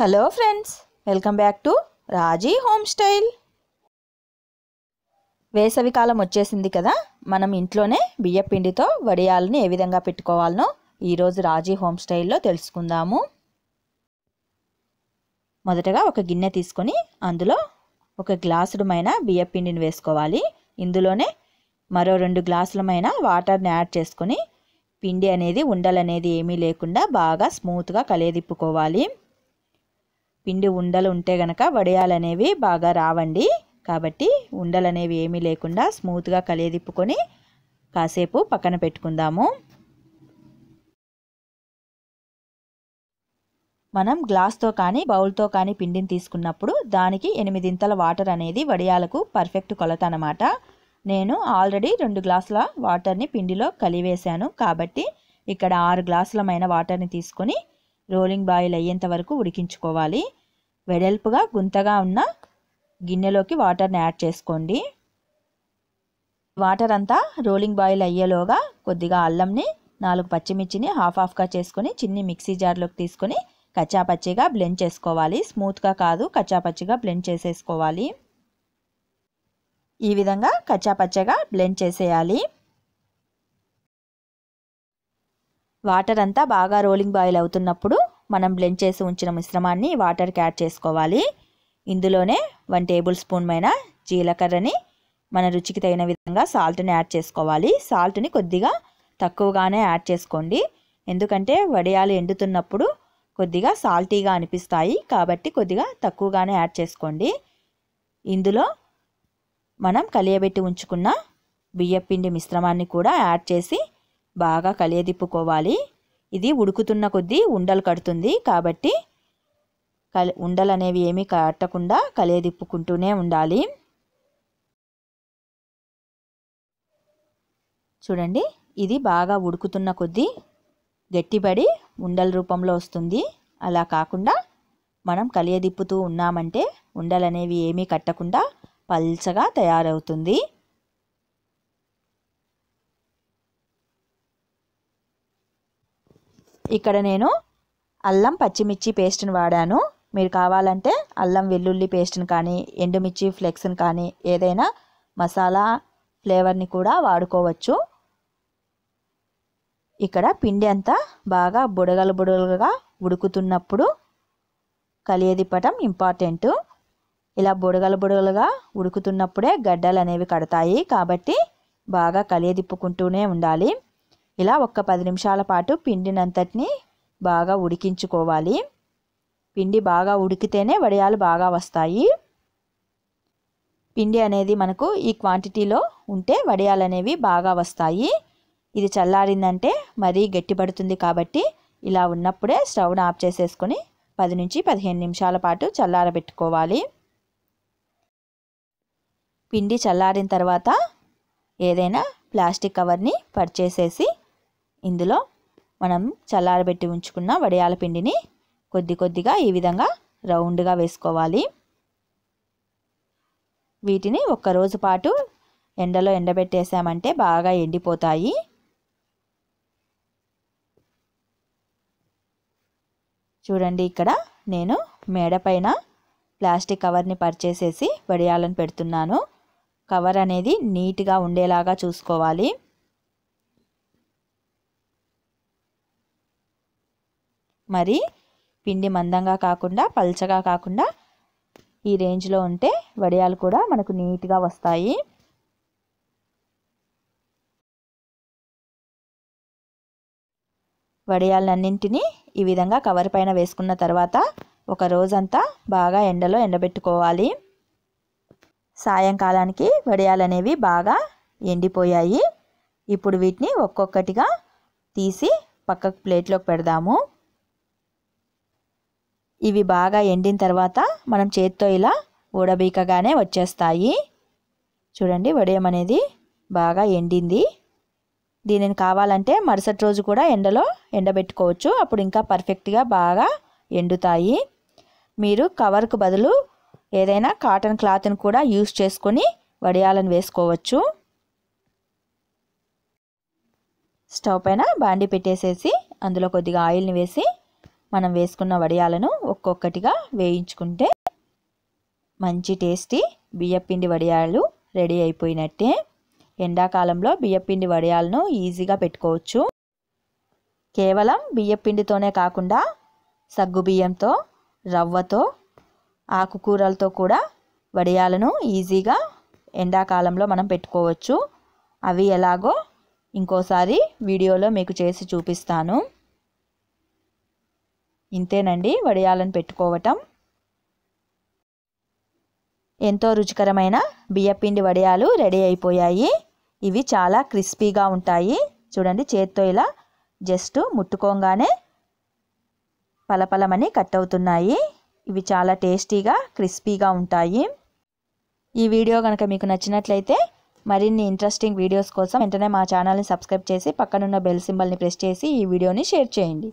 hello friends welcome back to Raji home style వేసవికాలం వచ్చేసింది కదా మనం ఇంట్లోనే బియ్యపిండితో వడియాలని ఏ విధంగా పెట్టుకోవాలనో ఈరోజు రాజీ హోమ్ స్టైల్లో తెలుసుకుందాము మొదటగా ఒక గిన్నె తీసుకొని అందులో ఒక గ్లాసుడుమైన బియ్యపిండిని వేసుకోవాలి ఇందులోనే మరో రెండు గ్లాసులమైన వాటర్ని యాడ్ చేసుకొని పిండి అనేది ఉండలనేది ఏమీ లేకుండా బాగా స్మూత్గా కలియదిప్పుకోవాలి పిండి ఉండలు ఉంటే గనక వడియాలు అనేవి బాగా రావండి కాబట్టి ఉండలు అనేవి ఏమీ లేకుండా స్మూత్గా కలియదిప్పుకొని కాసేపు పక్కన పెట్టుకుందాము మనం గ్లాస్తో కానీ బౌల్తో కానీ పిండిని తీసుకున్నప్పుడు దానికి ఎనిమిదింతల వాటర్ అనేది వడియాలకు పర్ఫెక్ట్ కొలత అనమాట నేను ఆల్రెడీ రెండు గ్లాసుల వాటర్ని పిండిలో కలివేశాను కాబట్టి ఇక్కడ ఆరు గ్లాసులమైన వాటర్ని తీసుకొని రోలింగ్ బాయిల్ అయ్యేంత వరకు ఉడికించుకోవాలి వెడల్పుగా గుంతగా ఉన్న గిన్నెలోకి వాటర్ని యాడ్ చేసుకోండి వాటర్ అంతా రోలింగ్ బాయిల్ అయ్యేలోగా కొద్దిగా అల్లంని నాలుగు పచ్చిమిర్చిని హాఫ్ హాఫ్గా చేసుకొని చిన్ని మిక్సీ జార్లోకి తీసుకొని కచ్చాపచ్చిగా బ్లెండ్ చేసుకోవాలి స్మూత్గా కాదు కచ్చాపచ్చిగా బ్లెండ్ చేసేసుకోవాలి ఈ విధంగా కచ్చాపచ్చగా బ్లెండ్ చేసేయాలి వాటర్ అంతా బాగా రోలింగ్ బాయిల్ అవుతున్నప్పుడు మనం బ్లెండ్ చేసి ఉంచిన మిశ్రమాన్ని వాటర్కి యాడ్ చేసుకోవాలి ఇందులోనే వన్ టేబుల్ స్పూన్ మైన జీలకర్రని మన రుచికి తగిన విధంగా సాల్ట్ని యాడ్ చేసుకోవాలి సాల్ట్ని కొద్దిగా తక్కువగానే యాడ్ చేసుకోండి ఎందుకంటే వడియాలు ఎండుతున్నప్పుడు కొద్దిగా సాల్టీగా అనిపిస్తాయి కాబట్టి కొద్దిగా తక్కువగానే యాడ్ చేసుకోండి ఇందులో మనం కలియబెట్టి ఉంచుకున్న బియ్యపిండి మిశ్రమాన్ని కూడా యాడ్ చేసి బాగా కలియదిప్పుకోవాలి ఇది ఉడుకుతున్న కొద్దీ ఉండలు కడుతుంది కాబట్టి కలి ఉండలు అనేవి ఏమీ కట్టకుండా కలియదిప్పుకుంటూనే ఉండాలి చూడండి ఇది బాగా ఉడుకుతున్న కొద్దీ గట్టిపడి ఉండల రూపంలో వస్తుంది అలా కాకుండా మనం కలియదిప్పుతూ ఉన్నామంటే ఉండలు అనేవి ఏమీ కట్టకుండా పల్చగా తయారవుతుంది ఇక్కడ నేను అల్లం పచ్చిమిర్చి పేస్ట్ని వాడాను మీరు కావాలంటే అల్లం వెల్లుల్లి పేస్ట్ని కానీ ఎండుమిర్చి ఫ్లెక్స్ని కానీ ఏదైనా మసాలా ఫ్లేవర్ని కూడా వాడుకోవచ్చు ఇక్కడ పిండి అంతా బాగా బుడగలు బుడగలుగా ఉడుకుతున్నప్పుడు కలియదిప్పటం ఇంపార్టెంట్ ఇలా బుడగలు బుడగలుగా ఉడుకుతున్నప్పుడే గడ్డలు అనేవి కడతాయి కాబట్టి బాగా కలియదిప్పుకుంటూనే ఉండాలి ఇలా ఒక్క పది నిమిషాల పాటు పిండినంతటిని బాగా ఉడికించుకోవాలి పిండి బాగా ఉడికితేనే వడియాలు బాగా వస్తాయి పిండి అనేది మనకు ఈ క్వాంటిటీలో ఉంటే వడియాలు అనేవి బాగా వస్తాయి ఇది చల్లారిందంటే మరీ గట్టిపడుతుంది కాబట్టి ఇలా ఉన్నప్పుడే స్టవ్ను ఆఫ్ చేసేసుకొని పది నుంచి పదిహేను నిమిషాల పాటు చల్లారబెట్టుకోవాలి పిండి చల్లారిన తర్వాత ఏదైనా ప్లాస్టిక్ కవర్ని పర్చేసేసి ఇందులో మనం చల్లారబెట్టి ఉంచుకున్న వడియాల పిండిని కొద్ది కొద్దిగా ఈ విధంగా రౌండ్గా వేసుకోవాలి వీటిని ఒక్కరోజు పాటు ఎండలో ఎండబెట్టేసామంటే బాగా ఎండిపోతాయి చూడండి ఇక్కడ నేను మేడపైన ప్లాస్టిక్ కవర్ని పరిచేసేసి వడియాలను పెడుతున్నాను కవర్ అనేది నీట్గా ఉండేలాగా చూసుకోవాలి మరి పిండి మందంగా కాకుండా పల్చగా కాకుండా ఈ రేంజ్లో ఉంటే వడియాలు కూడా మనకు నీట్గా వస్తాయి వడియాలన్నింటినీ ఈ విధంగా కవర్ పైన వేసుకున్న తర్వాత ఒక రోజంతా బాగా ఎండలో ఎండబెట్టుకోవాలి సాయంకాలానికి వడియాలనేవి బాగా ఎండిపోయాయి ఇప్పుడు వీటిని ఒక్కొక్కటిగా తీసి పక్కకు ప్లేట్లోకి పెడదాము ఇవి బాగా ఎండిన తర్వాత మనం చేత్తో ఇలా ఊడబీకగానే వచ్చేస్తాయి చూడండి వడియం అనేది బాగా ఎండింది దీనిని కావాలంటే మరుసటి రోజు కూడా ఎండలో ఎండబెట్టుకోవచ్చు అప్పుడు ఇంకా పర్ఫెక్ట్గా బాగా ఎండుతాయి మీరు కవర్కు బదులు ఏదైనా కాటన్ క్లాత్ని కూడా యూస్ చేసుకొని వడియాలను వేసుకోవచ్చు స్టవ్ పైన బాండి పెట్టేసేసి అందులో కొద్దిగా ఆయిల్ని వేసి మనం వేసుకున్న వడియాలను ఒక్కొక్కటిగా వేయించుకుంటే మంచి టేస్టీ బియ్యపిండి వడియాలు రెడీ అయిపోయినట్టే ఎండాకాలంలో బియ్యపిండి వడియాలను ఈజీగా పెట్టుకోవచ్చు కేవలం బియ్యపిండితోనే కాకుండా సగ్గుబియ్యంతో రవ్వతో ఆకుకూరలతో కూడా వడియాలను ఈజీగా ఎండాకాలంలో మనం పెట్టుకోవచ్చు అవి ఎలాగో ఇంకోసారి వీడియోలో మీకు చేసి చూపిస్తాను ఇంతేనండి వడియాలను పెట్టుకోవటం ఎంతో రుచికరమైన బియ్యపిండి వడియాలు రెడీ అయిపోయాయి ఇవి చాలా క్రిస్పీగా ఉంటాయి చూడండి చేత్తో ఇలా జస్ట్ ముట్టుకోగానే పలపలమని కట్ అవుతున్నాయి ఇవి చాలా టేస్టీగా క్రిస్పీగా ఉంటాయి ఈ వీడియో కనుక మీకు నచ్చినట్లయితే మరిన్ని ఇంట్రెస్టింగ్ వీడియోస్ కోసం వెంటనే మా ఛానల్ని సబ్స్క్రైబ్ చేసి పక్కనున్న బెల్ సింబల్ని ప్రెస్ చేసి ఈ వీడియోని షేర్ చేయండి